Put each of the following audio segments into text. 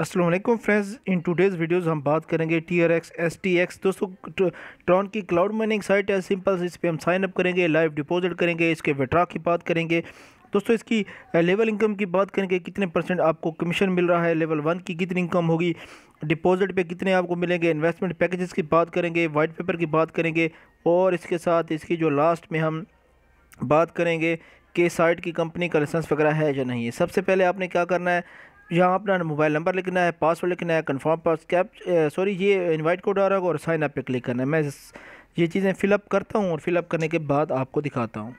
Aslam friends in today's videos हम बात करेंगे T R X S T X दोस्तों ट्रॉन की क्लाउड माइनिंग साइट है सिंपल इस पर हम साइनअप अप करेंगे लाइव डिपॉजिट करेंगे इसके विड्रा की बात करेंगे दोस्तों इसकी लेवल इनकम की बात करेंगे कितने परसेंट आपको कमीशन मिल रहा है लेवल वन की कितनी इनकम होगी डिपॉजिट पे कितने आपको मिलेंगे इन्वेस्टमेंट पैकेजेस की बात करेंगे वाइट पेपर की बात करेंगे और इसके साथ इसकी जो लास्ट में हम बात करेंगे कि साइट की कंपनी का लाइसेंस वगैरह है या नहीं सबसे पहले आपने क्या करना है यहाँ अपना मोबाइल नंबर लिखना है पासवर्ड लिखना है कन्फर्म पास कैप सॉरी ये इनवाइट कोड आ रहा होगा और साइन अप पे क्लिक करना है मैं ये चीज़ें फिलअप करता हूँ और फिलअप करने के बाद आपको दिखाता हूँ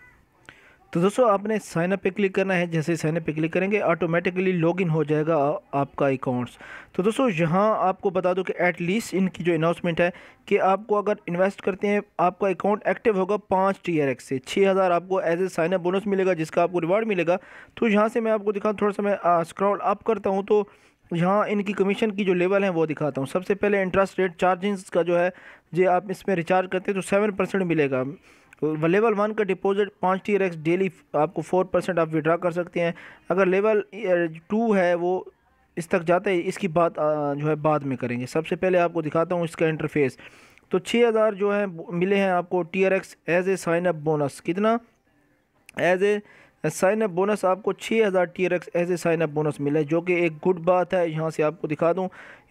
तो दोस्तों आपने साइन अप पे क्लिक करना है जैसे साइन अप पे क्लिक करेंगे ऑटोमेटिकली लॉगिन हो जाएगा आपका अकाउंट्स तो दोस्तों यहाँ आपको बता दो कि एट लीस्ट इनकी जो अनाउंसमेंट है कि आपको अगर इन्वेस्ट करते हैं आपका अकाउंट एक्टिव होगा पाँच टी आर एक्स से छः हज़ार आपको as a sign up bonus मिलेगा जिसका आपको रिवार्ड मिलेगा तो यहाँ से मैं आपको दिखाऊँ थोड़ा सा मैं स्क्रॉल अप करता हूँ तो यहाँ इनकी कमीशन की जो लेवल है वो दिखाता हूँ सबसे पहले इंटरेस्ट रेट चार्जिंग का जो है जे आप इसमें रिचार्ज करते हैं तो सेवन परसेंट मिलेगा लेवल वन का डिपॉजिट पाँच टी एक्स डेली आपको फोर परसेंट आप विड्रा कर सकते हैं अगर लेवल टू है वो इस तक जाता है इसकी बात जो है बाद में करेंगे सबसे पहले आपको दिखाता हूँ इसका इंटरफेस तो 6000 जो है मिले हैं आपको T R X as a sign up bonus कितना as a sign up bonus आपको 6000 हज़ार T as a sign up bonus मिला है जो कि एक गुड बात है यहाँ से आपको दिखा दूँ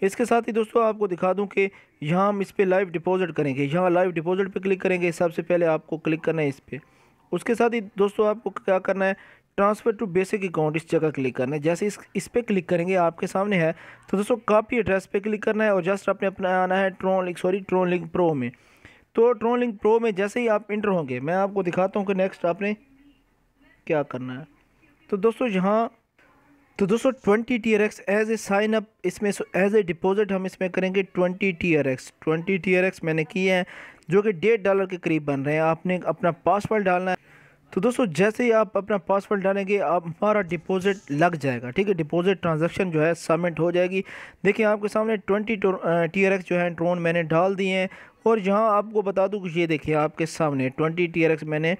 इसके साथ ही दोस्तों आपको दिखा दूँ कि यहाँ हम इस पर लाइव डिपॉजिट करेंगे यहाँ लाइव डिपॉजिट पर क्लिक करेंगे सबसे पहले आपको क्लिक करना है इस पर उसके साथ ही दोस्तों आपको क्या करना है ट्रांसफ़र टू बेसिक अकाउंट इस जगह क्लिक करना है जैसे इस इस पर क्लिक करेंगे आपके सामने है तो दोस्तों कापी एड्रेस पे क्लिक करना है और जस्ट आपने अपना आना है Tron link sorry Tron link pro में तो ट्रोन लिंक प्रो में जैसे ही आप इंटर होंगे मैं आपको दिखाता हूँ कि नेक्स्ट आपने क्या करना है तो दोस्तों यहाँ तो दोस्तों twenty T R X as a sign up इसमें एज ए डिपॉजिट हम इसमें करेंगे twenty T R X twenty T R X मैंने किए हैं जो कि डेढ़ डॉलर के करीब बन रहे हैं आपने अपना पासवर्ड डालना है तो दोस्तों जैसे ही आप अपना पासवर्ड डालेंगे आप हमारा डिपॉजिट लग जाएगा ठीक है डिपॉजिट ट्रांजैक्शन जो है सबमिट हो जाएगी देखिए आपके सामने ट्वेंटी टी आर एक्स जो है ड्रोन मैंने डाल दिए हैं और यहाँ आपको बता दूँ कि ये देखिए आपके सामने ट्वेंटी टी आर एक्स मैंने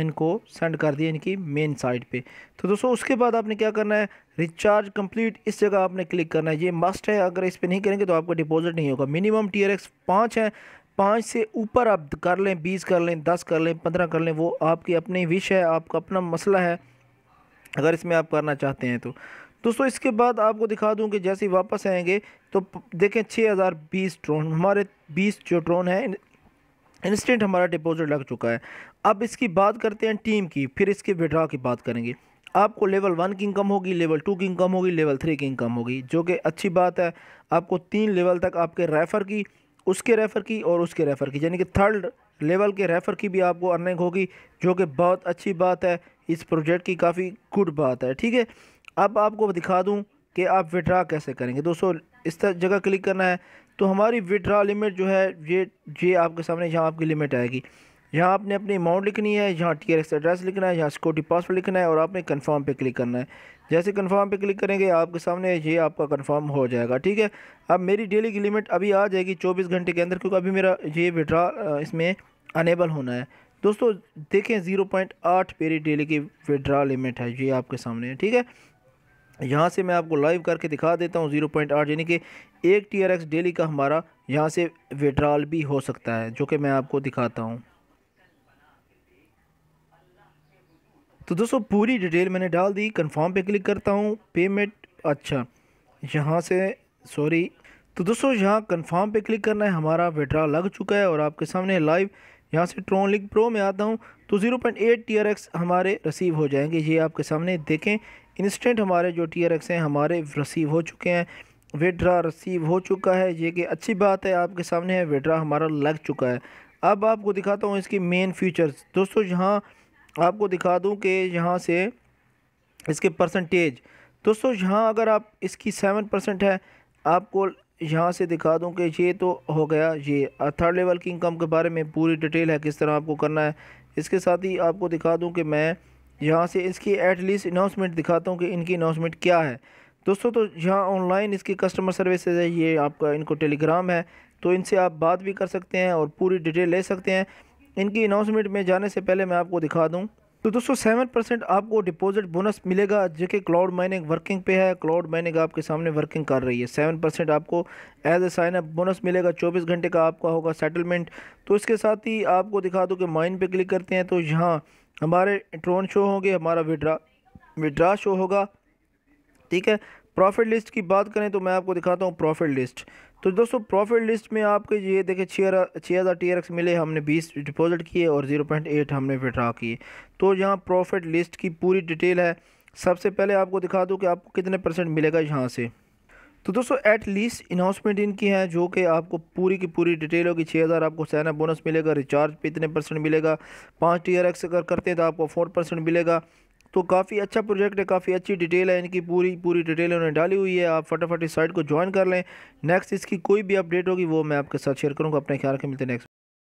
इनको सेंड कर दिया इनकी मेन साइट पे तो दोस्तों उसके बाद आपने क्या करना है रिचार्ज कंप्लीट इस जगह आपने क्लिक करना है ये मस्ट है अगर इस पर नहीं करेंगे तो आपका डिपॉजिट नहीं होगा मिनिमम टी आर एक्स पाँच है पाँच से ऊपर आप कर लें बीस कर लें दस कर लें पंद्रह कर लें वो आपकी अपनी विश है आपका अपना मसला है अगर इसमें आप करना चाहते हैं तो दोस्तों इसके बाद आपको दिखा दूं कि जैसे ही वापस आएंगे तो देखें छः हज़ार बीस ड्रोन हमारे बीस जो ड्रोन हैं इंस्टेंट हमारा डिपॉजिट लग चुका है अब इसकी बात करते हैं टीम की फिर इसके विड्रा की बात करेंगे आपको लेवल वन की इनकम होगी लेवल टू की इनकम होगी लेवल थ्री की इनकम होगी जो कि अच्छी बात है आपको तीन लेवल तक आपके रेफ़र की उसके रेफ़र की और उसके रेफ़र की यानी कि थर्ड लेवल के रेफ़र की भी आपको अर्निंग होगी जो कि बहुत अच्छी बात है इस प्रोजेक्ट की काफ़ी गुड बात है ठीक है अब आपको दिखा दूँ कि आप विड्रा कैसे करेंगे दोस्तों इस जगह क्लिक करना है तो हमारी विड्रा लिमिट जो है ये ये आपके सामने यहाँ आपकी लिमिट आएगी यहाँ आपने अपनी अमाउंट लिखनी है यहाँ टी एड्रेस लिखना है यहाँ सिक्योरिटी पासवर्ड लिखना है और आपने कन्फर्म पर क्लिक करना है जैसे कन्फर्म पर क्लिक करेंगे आपके सामने ये आपका कन्फर्म हो जाएगा ठीक है अब मेरी डेली की लिमिट अभी आ जाएगी चौबीस घंटे के अंदर क्योंकि अभी मेरा ये विड्रा इसमें अनेबल होना है दोस्तों देखें ज़ीरो पॉइंट आठ मेरी डेली की विड्रा लिमिट है ये आपके सामने है ठीक है यहाँ से मैं आपको लाइव करके दिखा देता हूँ ज़ीरो पॉइंट आठ यानी कि एक टी आर एक्स डेली का हमारा यहाँ से विड्रॉल भी हो सकता है जो कि मैं आपको दिखाता हूँ तो दोस्तों पूरी डिटेल मैंने डाल दी कंफर्म पे क्लिक करता हूँ पेमेंट अच्छा यहाँ से सॉरी तो दोस्तों यहाँ कंफर्म पे क्लिक करना है हमारा विड्रा लग चुका है और आपके सामने लाइव यहाँ से ट्रोन लिंक प्रो में आता हूँ तो 0.8 पॉइंट हमारे रिसीव हो जाएंगे ये आपके सामने देखें इंस्टेंट हमारे जो टी आर एक्स हैं हमारे रसीव हो चुके हैं विड्रा रसीव हो चुका है ये कि अच्छी बात है आपके सामने है विड्रा हमारा लग चुका है अब आपको दिखाता हूँ इसकी मेन फीचर्स दोस्तों यहाँ आपको दिखा दूँ कि यहाँ से इसके परसेंटेज दोस्तों यहाँ अगर आप इसकी सेवन परसेंट है आपको यहाँ से दिखा दूँ कि ये तो हो गया ये थर्ड लेवल की इनकम के बारे में पूरी डिटेल है किस तरह आपको करना है इसके साथ ही आपको दिखा दूँ कि मैं यहाँ से इसकी एट लीस्ट अनाउंसमेंट दिखाता हूँ कि इनकी अनाउंसमेंट क्या है दोस्तों तो यहाँ ऑनलाइन इसकी कस्टमर सर्विसेज है ये आपका इनको टेलीग्राम है तो इनसे आप बात भी कर सकते हैं और पूरी डिटेल ले सकते हैं इनकी अनाउंसमेंट में जाने से पहले मैं आपको दिखा दूँ तो दोस्तों सेवन परसेंट आपको डिपॉजिट बोनस मिलेगा जो कि क्लाउड माइनिंग वर्किंग पे है क्लाउड माइनिंग आपके सामने वर्किंग कर रही है सेवन परसेंट आपको as a sign up bonus मिलेगा चौबीस घंटे का आपका होगा सेटलमेंट तो इसके साथ ही आपको दिखा दूँ कि माइन पे क्लिक करते हैं तो यहाँ हमारे ट्रोन शो होंगे हमारा विड्रा विड्रा शो होगा ठीक है प्रॉफिट लिस्ट की बात करें तो मैं आपको दिखाता हूँ प्रॉफिट लिस्ट तो दोस्तों प्रॉफिट लिस्ट में आपके ये देखें छः छः हज़ार टी मिले हमने बीस डिपॉजिट किए और ज़ीरो पॉइंट एट हमने विड्रा किए तो यहाँ प्रॉफिट लिस्ट की पूरी डिटेल है सबसे पहले आपको दिखा दूँ कि आपको कितने परसेंट मिलेगा यहाँ से तो दोस्तों एट लीस्ट इनाउंसमेंट इनकी है जो कि आपको पूरी की पूरी डिटेल होगी छः हज़ार आपको सैन बोनस मिलेगा रिचार्ज पे इतने परसेंट मिलेगा पाँच टी आर एक्स अगर करते हैं तो आपको फोर परसेंट मिलेगा तो काफ़ी अच्छा प्रोजेक्ट है काफ़ी अच्छी डिटेल है इनकी पूरी पूरी डिटेल उन्होंने डाली हुई है आप फटाफट इस साइट को ज्वाइन कर लें नेक्स्ट इसकी कोई भी अपडेट होगी वो मैं आपके साथ शेयर करूँगा अपने ख्याल के मिलते नेक्स्ट